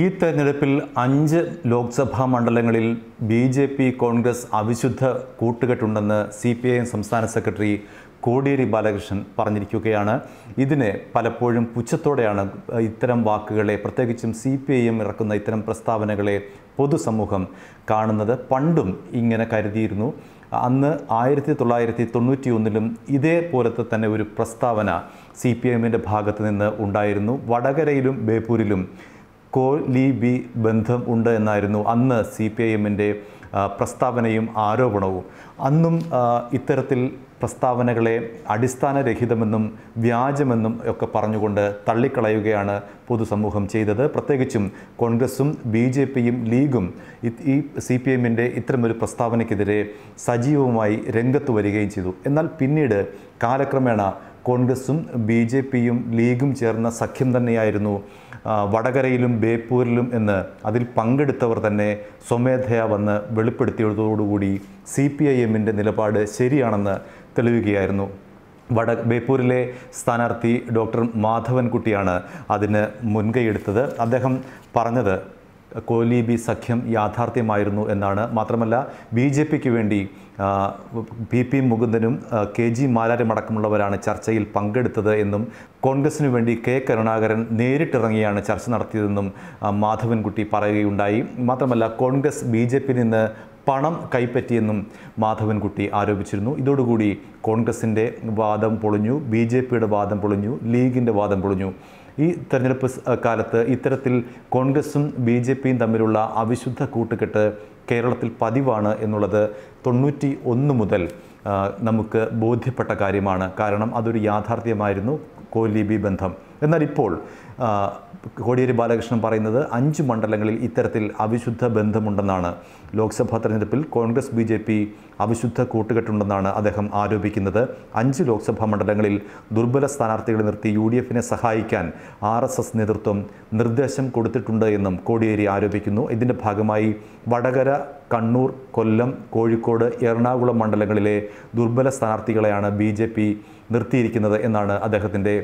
ഈ തെരഞ്ഞെടുപ്പിൽ അഞ്ച് ലോക്സഭാ മണ്ഡലങ്ങളിൽ ബി ജെ പി കോൺഗ്രസ് അവിശുദ്ധ കൂട്ടുകെട്ടുണ്ടെന്ന് സി പി ഐ എം സംസ്ഥാന സെക്രട്ടറി കോടിയേരി ബാലകൃഷ്ണൻ പറഞ്ഞിരിക്കുകയാണ് ഇതിനെ പലപ്പോഴും പുച്ഛത്തോടെയാണ് ഇത്തരം വാക്കുകളെ പ്രത്യേകിച്ചും സി പി ഐ എം ഇറക്കുന്ന ഇത്തരം പ്രസ്താവനകളെ പൊതുസമൂഹം കാണുന്നത് പണ്ടും ഇങ്ങനെ കരുതിയിരുന്നു അന്ന് ആയിരത്തി തൊള്ളായിരത്തി തൊണ്ണൂറ്റി ഒന്നിലും ഇതേപോലത്തെ തന്നെ ഒരു പ്രസ്താവന സി പി എമ്മിൻ്റെ ഭാഗത്ത് നിന്ന് ഉണ്ടായിരുന്നു വടകരയിലും ബേപ്പൂരിലും കോ ലി ബി ബന്ധം ഉണ്ട് എന്നായിരുന്നു അന്ന് സി പി ഐ എമ്മിൻ്റെ പ്രസ്താവനയും ആരോപണവും അന്നും ഇത്തരത്തിൽ പ്രസ്താവനകളെ അടിസ്ഥാനരഹിതമെന്നും വ്യാജമെന്നും ഒക്കെ പറഞ്ഞുകൊണ്ട് തള്ളിക്കളയുകയാണ് പൊതുസമൂഹം ചെയ്തത് പ്രത്യേകിച്ചും കോൺഗ്രസും ബി ജെ പിയും ലീഗും ഈ സി പി എമ്മിൻ്റെ ഇത്തരമൊരു പ്രസ്താവനയ്ക്കെതിരെ സജീവമായി രംഗത്ത് വരികയും ചെയ്തു എന്നാൽ പിന്നീട് കാലക്രമേണ കോൺഗ്രസും ബി ജെ പിയും ലീഗും ചേർന്ന സഖ്യം തന്നെയായിരുന്നു വടകരയിലും ബേപ്പൂരിലും എന്ന് അതിൽ പങ്കെടുത്തവർ തന്നെ സ്വമേധയാ വന്ന് വെളിപ്പെടുത്തിയതോടുകൂടി സി പി ഐ എമ്മിൻ്റെ നിലപാട് ശരിയാണെന്ന് തെളിയുകയായിരുന്നു വട ബേപ്പൂരിലെ സ്ഥാനാർത്ഥി ഡോക്ടർ മാധവൻകുട്ടിയാണ് അതിന് മുൻകൈയെടുത്തത് അദ്ദേഹം പറഞ്ഞത് കോലി ബി സഖ്യം യാഥാർത്ഥ്യമായിരുന്നു എന്നാണ് മാത്രമല്ല ബി ജെ പിക്ക് വേണ്ടി പി പി മുകുന്ദനും കെ ജി മാലാരും അടക്കമുള്ളവരാണ് ചർച്ചയിൽ പങ്കെടുത്തത് എന്നും കോൺഗ്രസിനു വേണ്ടി കെ കരുണാകരൻ നേരിട്ടിറങ്ങിയാണ് ചർച്ച നടത്തിയതെന്നും മാധവൻകുട്ടി പറയുകയുണ്ടായി മാത്രമല്ല കോൺഗ്രസ് ബി ജെ പി നിന്ന് പണം കൈപ്പറ്റിയെന്നും മാധവൻകുട്ടി ആരോപിച്ചിരുന്നു ഇതോടുകൂടി കോൺഗ്രസിൻ്റെ വാദം പൊളിഞ്ഞു ബി ജെ പിയുടെ വാദം പൊളിഞ്ഞു ലീഗിൻ്റെ വാദം പൊളിഞ്ഞു ഈ തെരഞ്ഞെടുപ്പ് കാലത്ത് ഇത്തരത്തിൽ കോൺഗ്രസും ബി ജെ പിയും തമ്മിലുള്ള അവിശുദ്ധ കൂട്ടുകെട്ട് കേരളത്തിൽ പതിവാണ് എന്നുള്ളത് തൊണ്ണൂറ്റി ഒന്ന് മുതൽ നമുക്ക് ബോധ്യപ്പെട്ട കാര്യമാണ് കാരണം അതൊരു യാഥാർത്ഥ്യമായിരുന്നു ബി ബന്ധം എന്നാൽ ഇപ്പോൾ കോടിയേരി ബാലകൃഷ്ണൻ പറയുന്നത് അഞ്ച് മണ്ഡലങ്ങളിൽ ഇത്തരത്തിൽ അവിശുദ്ധ ബന്ധമുണ്ടെന്നാണ് ലോക്സഭാ തെരഞ്ഞെടുപ്പിൽ കോൺഗ്രസ് ബി ജെ പി അവിശുദ്ധ കൂട്ടുകെട്ടുണ്ടെന്നാണ് അദ്ദേഹം ആരോപിക്കുന്നത് അഞ്ച് ലോക്സഭാ മണ്ഡലങ്ങളിൽ ദുർബല സ്ഥാനാർത്ഥികളെ നിർത്തി യു ഡി എഫിനെ സഹായിക്കാൻ ആർ എസ് എസ് നേതൃത്വം നിർദ്ദേശം കൊടുത്തിട്ടുണ്ട് എന്നും കോടിയേരി ആരോപിക്കുന്നു ഇതിൻ്റെ ഭാഗമായി വടകര കണ്ണൂർ കൊല്ലം കോഴിക്കോട് എറണാകുളം മണ്ഡലങ്ങളിലെ ദുർബല സ്ഥാനാർത്ഥികളെയാണ് ബി ജെ പി നിർത്തിയിരിക്കുന്നത് എന്നാണ് അദ്ദേഹത്തിൻ്റെ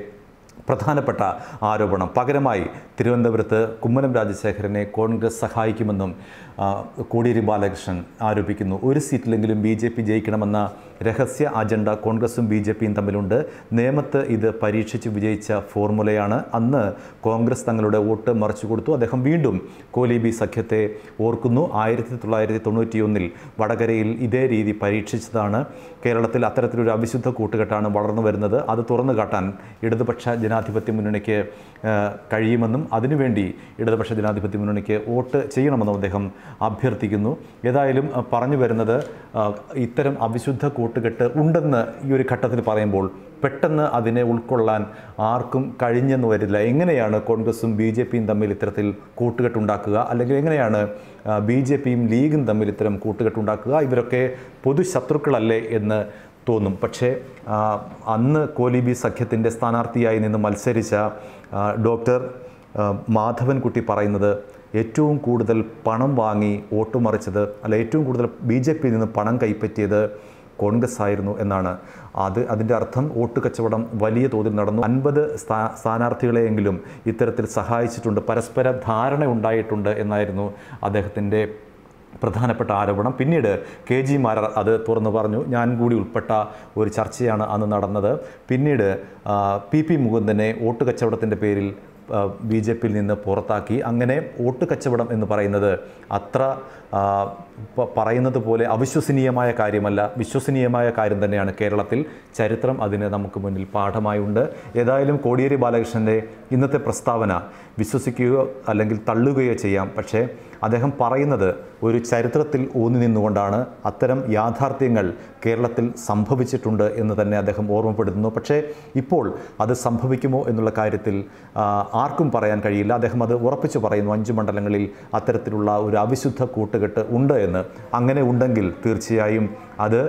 പ്രധാനപ്പെട്ട ആരോപണം പകരമായി തിരുവനന്തപുരത്ത് കുമ്മനം രാജശേഖരനെ കോൺഗ്രസ് സഹായിക്കുമെന്നും കോടിയേരി ബാലകൃഷ്ണൻ ആരോപിക്കുന്നു ഒരു സീറ്റിലെങ്കിലും ബി ജെ പി ജയിക്കണമെന്ന രഹസ്യ അജണ്ട കോൺഗ്രസും ബി ജെ പിയും തമ്മിലുണ്ട് നിയമത്ത് ഇത് പരീക്ഷിച്ച് വിജയിച്ച ഫോർമുലയാണ് അന്ന് കോൺഗ്രസ് തങ്ങളുടെ വോട്ട് മറിച്ചു കൊടുത്തു അദ്ദേഹം വീണ്ടും കോലിബി സഖ്യത്തെ ഓർക്കുന്നു ആയിരത്തി തൊള്ളായിരത്തി തൊണ്ണൂറ്റിയൊന്നിൽ വടകരയിൽ ഇതേ രീതി പരീക്ഷിച്ചതാണ് കേരളത്തിൽ അത്തരത്തിലൊരു അവിശുദ്ധ കൂട്ടുകെട്ടാണ് വളർന്നു വരുന്നത് അത് തുറന്നു കാട്ടാൻ ഇടതുപക്ഷ ജനാധിപത്യ മുന്നണിക്ക് കഴിയുമെന്നും അതിനുവേണ്ടി ഇടതുപക്ഷ ജനാധിപത്യ മുന്നണിക്ക് വോട്ട് ചെയ്യണമെന്നും അദ്ദേഹം അഭ്യർത്ഥിക്കുന്നു ഏതായാലും പറഞ്ഞു വരുന്നത് ഇത്തരം അവിശുദ്ധ കൂട്ടുകെട്ട് ഉണ്ടെന്ന് ഈ ഒരു ഘട്ടത്തിൽ പറയുമ്പോൾ പെട്ടെന്ന് അതിനെ ഉൾക്കൊള്ളാൻ ആർക്കും കഴിഞ്ഞെന്ന് വരില്ല എങ്ങനെയാണ് കോൺഗ്രസും ബി ജെ പിയും തമ്മിൽ ഇത്തരത്തിൽ കൂട്ടുകെട്ടുണ്ടാക്കുക അല്ലെങ്കിൽ എങ്ങനെയാണ് ബി ജെ പിയും ലീഗും തമ്മിൽ ഇത്തരം കൂട്ടുകെട്ടുണ്ടാക്കുക ഇവരൊക്കെ പൊതുശത്രുക്കളല്ലേ എന്ന് തോന്നും പക്ഷേ അന്ന് കോലിബി സഖ്യത്തിൻ്റെ സ്ഥാനാർത്ഥിയായി നിന്ന് മത്സരിച്ച ഡോക്ടർ മാധവൻകുട്ടി പറയുന്നത് ഏറ്റവും കൂടുതൽ പണം വാങ്ങി ഓട്ടുമറിച്ചത് അല്ല ഏറ്റവും കൂടുതൽ ബി ജെ പിയിൽ നിന്ന് പണം കൈപ്പറ്റിയത് കോൺഗ്രസ് ആയിരുന്നു എന്നാണ് അത് അതിൻ്റെ അർത്ഥം വോട്ട് കച്ചവടം വലിയ തോതിൽ നടന്നു അൻപത് സ്ഥാ സ്ഥാനാർത്ഥികളെയെങ്കിലും ഇത്തരത്തിൽ സഹായിച്ചിട്ടുണ്ട് പരസ്പര ധാരണ ഉണ്ടായിട്ടുണ്ട് എന്നായിരുന്നു അദ്ദേഹത്തിൻ്റെ പ്രധാനപ്പെട്ട ആരോപണം പിന്നീട് കെ ജി മാരർ അത് തുറന്നു പറഞ്ഞു ഞാൻ കൂടി ഉൾപ്പെട്ട ഒരു ചർച്ചയാണ് അന്ന് നടന്നത് പിന്നീട് പി പി മുകുന്ദനെ വോട്ട് കച്ചവടത്തിൻ്റെ പേരിൽ ബി ജെ പിയിൽ നിന്ന് പുറത്താക്കി അങ്ങനെ വോട്ട് കച്ചവടം എന്ന് പറയുന്നത് അത്ര പറയുന്നത് പോലെ അവിശ്വസനീയമായ കാര്യമല്ല വിശ്വസനീയമായ കാര്യം തന്നെയാണ് കേരളത്തിൽ ചരിത്രം അതിന് നമുക്ക് മുന്നിൽ പാഠമായുണ്ട് ഏതായാലും കോടിയേരി ബാലകൃഷ്ണൻ്റെ ഇന്നത്തെ പ്രസ്താവന വിശ്വസിക്കുകയോ അല്ലെങ്കിൽ തള്ളുകയോ ചെയ്യാം പക്ഷേ അദ്ദേഹം പറയുന്നത് ഒരു ചരിത്രത്തിൽ ഊന്നി നിന്നുകൊണ്ടാണ് അത്തരം യാഥാർത്ഥ്യങ്ങൾ കേരളത്തിൽ സംഭവിച്ചിട്ടുണ്ട് എന്ന് തന്നെ അദ്ദേഹം ഓർമ്മപ്പെടുത്തുന്നു പക്ഷേ ഇപ്പോൾ അത് സംഭവിക്കുമോ എന്നുള്ള കാര്യത്തിൽ ആർക്കും പറയാൻ കഴിയില്ല അദ്ദേഹം അത് ഉറപ്പിച്ചു പറയുന്നു അഞ്ച് മണ്ഡലങ്ങളിൽ അത്തരത്തിലുള്ള ഒരു അവിശുദ്ധ കൂട്ടുകെട്ട് ഉണ്ട് എന്ന് അങ്ങനെ ഉണ്ടെങ്കിൽ തീർച്ചയായും അത്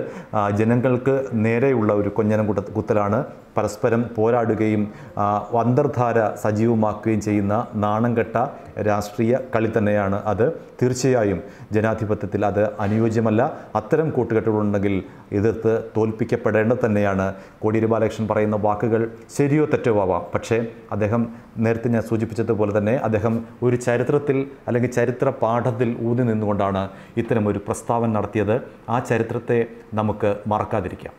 ജനങ്ങൾക്ക് നേരെയുള്ള ഒരു കൊഞ്ഞനം കുത്ത കുത്തലാണ് പരസ്പരം പോരാടുകയും അന്തർധാര സജീവമാക്കുകയും ചെയ്യുന്ന നാണംകെട്ട രാഷ്ട്രീയ കളി തന്നെയാണ് അത് അത് തീർച്ചയായും ജനാധിപത്യത്തിൽ അത് അനുയോജ്യമല്ല അത്തരം കൂട്ടുകെട്ടുകളുണ്ടെങ്കിൽ എതിർത്ത് തോൽപ്പിക്കപ്പെടേണ്ടത് തന്നെയാണ് കോടിയേരി ബാലകൃഷ്ണൻ പറയുന്ന വാക്കുകൾ ശരിയോ തെറ്റോ ആവാം പക്ഷേ അദ്ദേഹം നേരത്തെ ഞാൻ സൂചിപ്പിച്ചതുപോലെ തന്നെ അദ്ദേഹം ഒരു ചരിത്രത്തിൽ അല്ലെങ്കിൽ ചരിത്ര പാഠത്തിൽ ഊന്നി നിന്നുകൊണ്ടാണ് ഇത്തരം ഒരു പ്രസ്താവന നടത്തിയത് ആ ചരിത്രത്തെ നമുക്ക് മറക്കാതിരിക്കാം